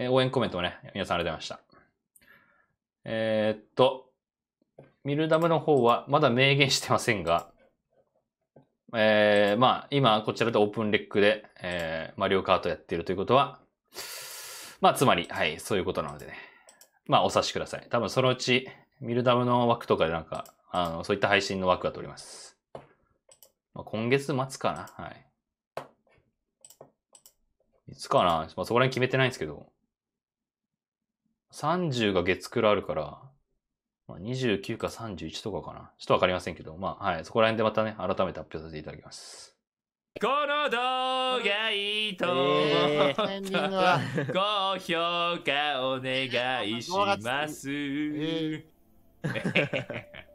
えー、応援コメントもね、皆さんありがとうございました。えー、っと、ミルダムの方はまだ明言してませんが、えー、まあ、今、こちらでオープンレックで、えー、マリオカートやっているということは、まあ、つまり、はい、そういうことなのでね。まあ、お察しください。多分、そのうち、ミルダムの枠とかでなんか、あの、そういった配信の枠が取ります。まあ、今月末かなはい。いつかなまあ、そこら辺決めてないんですけど。30が月黒あるから、まあ、29か31とかかな。ちょっとわかりませんけど、まあ、はい、そこら辺でまたね、改めて発表させていただきます。この動画いいと思ったら、高評価お願いします。えー